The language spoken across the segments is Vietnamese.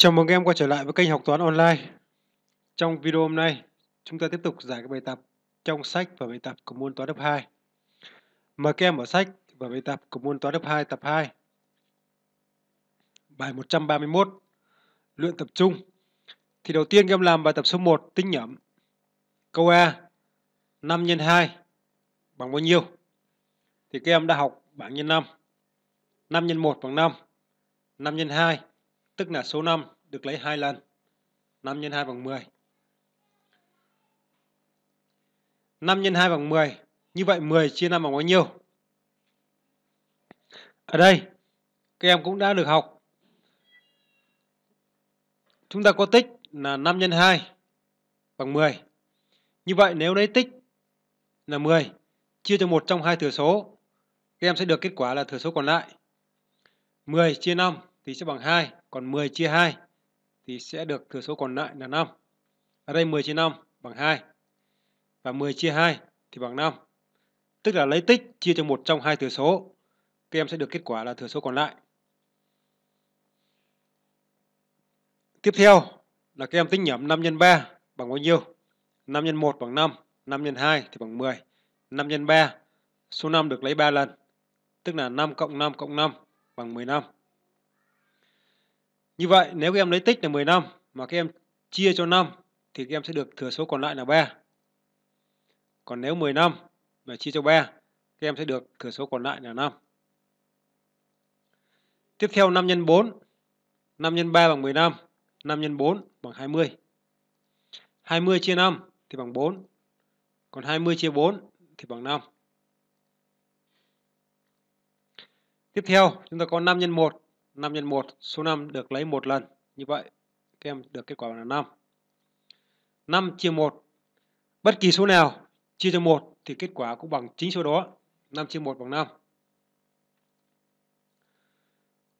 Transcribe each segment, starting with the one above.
Chào mừng em quay trở lại với kênh học toán online. Trong video hôm nay, chúng ta tiếp tục giải các bài tập trong sách và bài tập của môn toán lớp 2. Mời các em mở sách và bài tập của môn toán lớp 2 tập 2. Bài 131, luyện tập trung. Thì đầu tiên các em làm bài tập số 1 tính nhẩm. Câu A, 5 x 2 bằng bao nhiêu? Thì các em đã học bảng nhân 5. 5 x 1 bằng 5. 5 x 2 tức là số 5 được lấy hai lần. 5 x 2 bằng 10. 5 x 2 bằng 10. Như vậy 10 chia 5 bằng bao nhiêu? Ở đây, các em cũng đã được học. Chúng ta có tích là 5 x 2 bằng 10. Như vậy nếu lấy tích là 10 chia cho một trong hai thừa số, các em sẽ được kết quả là thừa số còn lại. 10 chia 5 thì sẽ bằng 2 còn 10 chia 2 thì sẽ được thừa số còn lại là 5. Ở đây 10 chia 5 bằng 2 và 10 chia 2 thì bằng 5. Tức là lấy tích chia cho một trong hai thừa số, các em sẽ được kết quả là thừa số còn lại. Tiếp theo là các em tính nhẩm 5 x 3 bằng bao nhiêu? 5 x 1 bằng 5, 5 x 2 thì bằng 10, 5 x 3 số 5 được lấy 3 lần, tức là 5 cộng 5 cộng 5 bằng 15. Như vậy nếu các em lấy tích là năm mà các em chia cho 5 thì các em sẽ được thừa số còn lại là 3. Còn nếu năm mà chia cho 3 các em sẽ được thừa số còn lại là 5. Tiếp theo 5 x 4. 5 x 3 bằng 15, 5 x 4 bằng 20. 20 chia 5 thì bằng 4, còn 20 chia 4 thì bằng 5. Tiếp theo, chúng ta có 5 x 1 5 x 1, số 5 được lấy một lần. Như vậy, các em được kết quả là 5. 5 chia 1. Bất kỳ số nào chia cho 1 thì kết quả cũng bằng chính số đó. 5 chia 1 bằng 5.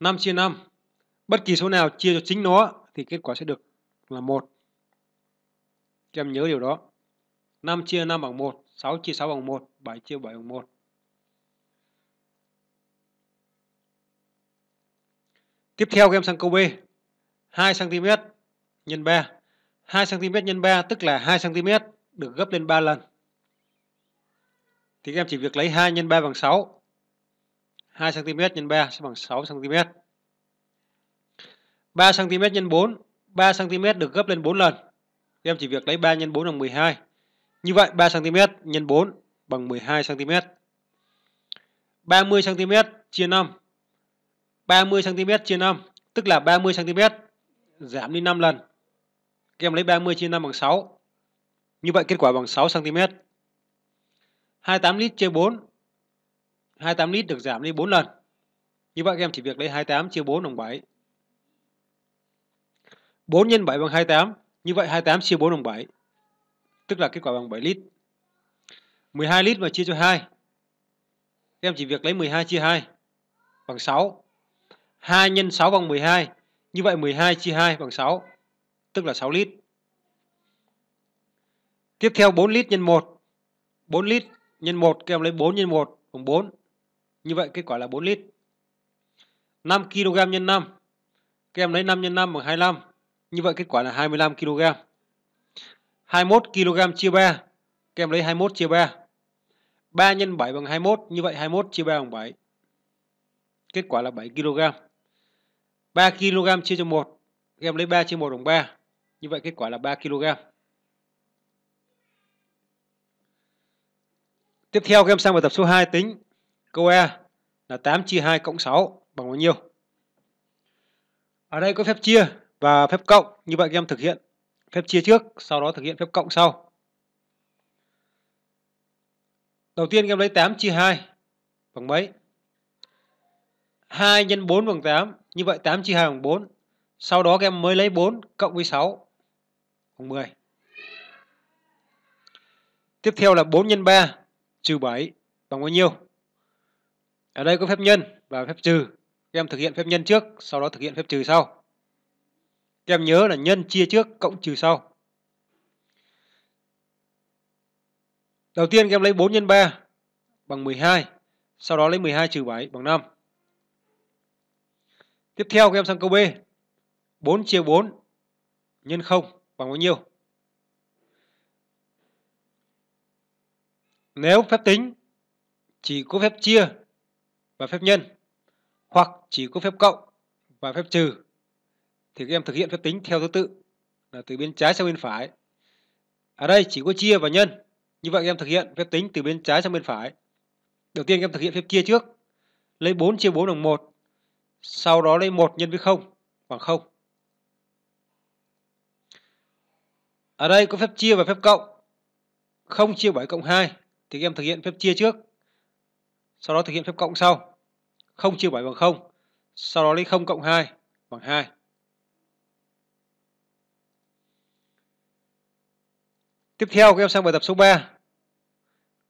5 chia 5. Bất kỳ số nào chia cho chính nó thì kết quả sẽ được là 1. Các em nhớ điều đó. 5 chia 5 bằng 1, 6 chia 6 bằng 1, 7 chia 7 bằng 1. Tiếp theo các em sang câu B. 2 cm nhân 3. 2 cm nhân 3 tức là 2 cm được gấp lên 3 lần. Thì các em chỉ việc lấy 2 nhân 3 bằng 6. 2 cm nhân 3 sẽ bằng 6 cm. 3 cm nhân 4, 3 cm được gấp lên 4 lần. Các em chỉ việc lấy 3 nhân 4 bằng 12. Như vậy 3 cm nhân 4 bằng 12 cm. 30 cm chia 5 30 cm chia 5, tức là 30 cm giảm đi 5 lần. Các em lấy 30 chia 5 bằng 6. Như vậy kết quả bằng 6 cm. 28 lít chia 4. 28 lít được giảm đi 4 lần. Như vậy các em chỉ việc lấy 28 chia 4 bằng 7. 4 nhân 7 bằng 28. Như vậy 28 chia 4 bằng 7. Tức là kết quả bằng 7 lít. 12 lít mà chia cho 2. Các em chỉ việc lấy 12 chia 2 bằng 6. 2 x 6 bằng 12. Như vậy 12 chia 2 bằng 6, tức là 6 lít. Tiếp theo 4 lít x 1. 4 lít x 1 các lấy 4 x 1 bằng 4. Như vậy kết quả là 4 lít. 5 kg x 5. Các lấy 5 x 5 bằng 25. Như vậy kết quả là 25 kg. 21 kg chia 3. Các em lấy 21 chia 3. 3 x 7 bằng 21, như vậy 21 chia 3 bằng 7. Kết quả là 7 kg. 3 kg chia cho 1 em lấy 3 chia 1 bằng 3 Như vậy kết quả là 3 kg Tiếp theo em sang bài tập số 2 tính Câu E là 8 chia 2 cộng 6 bằng bao nhiêu Ở đây có phép chia và phép cộng Như vậy em thực hiện phép chia trước Sau đó thực hiện phép cộng sau Đầu tiên em lấy 8 chia 2 bằng mấy 2 x 4 bằng 8 như vậy 8 chia 2 bằng 4. Sau đó các em mới lấy 4 cộng với 6 bằng 10. Tiếp theo là 4 x 3 trừ 7 bằng bao nhiêu? Ở đây có phép nhân và phép trừ. Các em thực hiện phép nhân trước, sau đó thực hiện phép trừ sau. Các em nhớ là nhân chia trước cộng trừ sau. Đầu tiên các em lấy 4 x 3 bằng 12, sau đó lấy 12 trừ 7 bằng 5. Tiếp theo các em sang câu B. 4 chia 4 nhân 0 bằng bao nhiêu? Nếu phép tính chỉ có phép chia và phép nhân hoặc chỉ có phép cộng và phép trừ thì các em thực hiện phép tính theo thứ tự là từ bên trái sang bên phải. Ở đây chỉ có chia và nhân. Như vậy các em thực hiện phép tính từ bên trái sang bên phải. Đầu tiên các em thực hiện phép chia trước. Lấy 4 chia 4 bằng 1 sau đó lấy một nhân với không bằng không ở đây có phép chia và phép cộng không chia bởi cộng 2 thì các em thực hiện phép chia trước sau đó thực hiện phép cộng sau không chia bởi bằng không sau đó lấy không cộng 2 bằng 2 tiếp theo các em sang bài tập số 3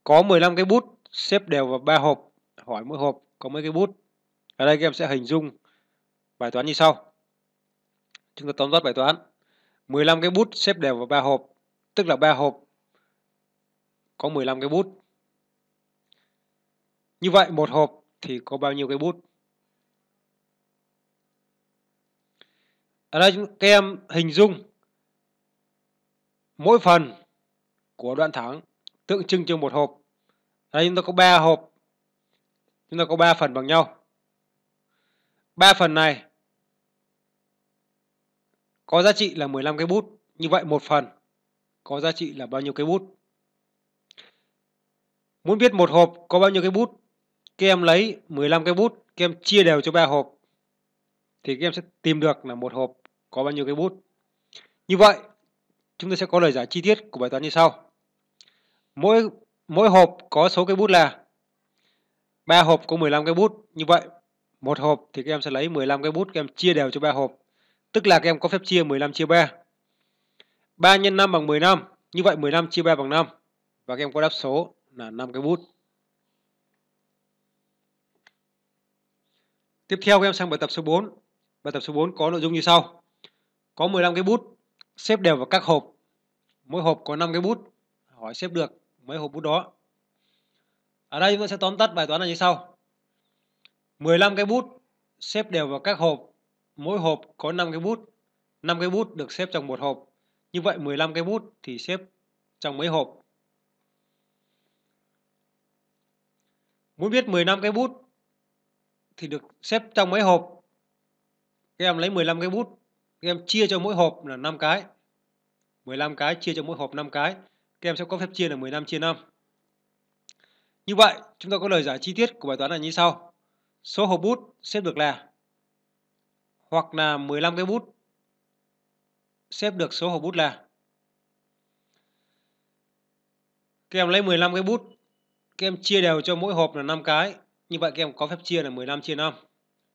có 15 cái bút xếp đều vào 3 hộp hỏi mỗi hộp có mấy cái bút ở đây các em sẽ hình dung bài toán như sau chúng ta tóm tắt bài toán 15 cái bút xếp đều vào ba hộp tức là ba hộp có 15 cái bút như vậy một hộp thì có bao nhiêu cái bút ở đây các em hình dung mỗi phần của đoạn thẳng tượng trưng cho một hộp ở đây chúng ta có ba hộp chúng ta có ba phần bằng nhau ba phần này có giá trị là 15 cái bút. Như vậy một phần có giá trị là bao nhiêu cái bút? Muốn biết một hộp có bao nhiêu cái bút? Các em lấy 15 cái bút, các em chia đều cho ba hộp. Thì các em sẽ tìm được là một hộp có bao nhiêu cái bút. Như vậy, chúng ta sẽ có lời giải chi tiết của bài toán như sau. Mỗi mỗi hộp có số cái bút là ba hộp có 15 cái bút. Như vậy một hộp thì các em sẽ lấy 15 cái bút các em chia đều cho ba hộp. Tức là các em có phép chia 15 chia 3. 3 x 5 bằng 15. Như vậy 15 chia 3 bằng 5. Và các em có đáp số là 5 cái bút. Tiếp theo các em sang bài tập số 4. Bài tập số 4 có nội dung như sau. Có 15 cái bút xếp đều vào các hộp. Mỗi hộp có 5 cái bút. Hỏi xếp được mấy hộp bút đó. Ở đây chúng ta sẽ tóm tắt bài toán này như sau. 15 cái bút xếp đều vào các hộp, mỗi hộp có 5 cái bút. 5 cái bút được xếp trong một hộp. Như vậy 15 cái bút thì xếp trong mấy hộp? Muốn biết 15 cái bút thì được xếp trong mấy hộp? Các em lấy 15 cái bút, các em chia cho mỗi hộp là 5 cái. 15 cái chia cho mỗi hộp 5 cái. Các em sẽ có phép chia là 15 chia 5. Như vậy, chúng ta có lời giải chi tiết của bài toán này như sau. Số hộp bút xếp được là hoặc là 15 cái bút xếp được số hộp bút là Các em lấy 15 cái bút, các em chia đều cho mỗi hộp là 5 cái. Như vậy các em có phép chia là 15 chia 5.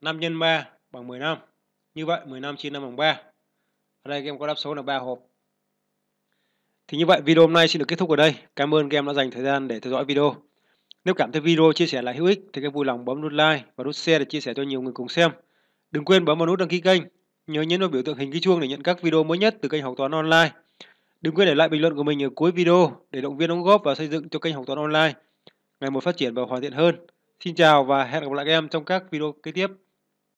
5 x 3 bằng 15. Như vậy 15 chia 5 bằng 3. Ở đây các em có đáp số là 3 hộp. Thì như vậy video hôm nay xin được kết thúc ở đây. Cảm ơn các em đã dành thời gian để theo dõi video. Nếu cảm thấy video chia sẻ là hữu ích thì các vui lòng bấm nút like và nút share để chia sẻ cho nhiều người cùng xem. Đừng quên bấm vào nút đăng ký kênh, nhớ nhấn vào biểu tượng hình cái chuông để nhận các video mới nhất từ kênh Học Toán Online. Đừng quên để lại bình luận của mình ở cuối video để động viên đóng góp và xây dựng cho kênh Học Toán Online ngày một phát triển và hoàn thiện hơn. Xin chào và hẹn gặp lại các em trong các video kế tiếp.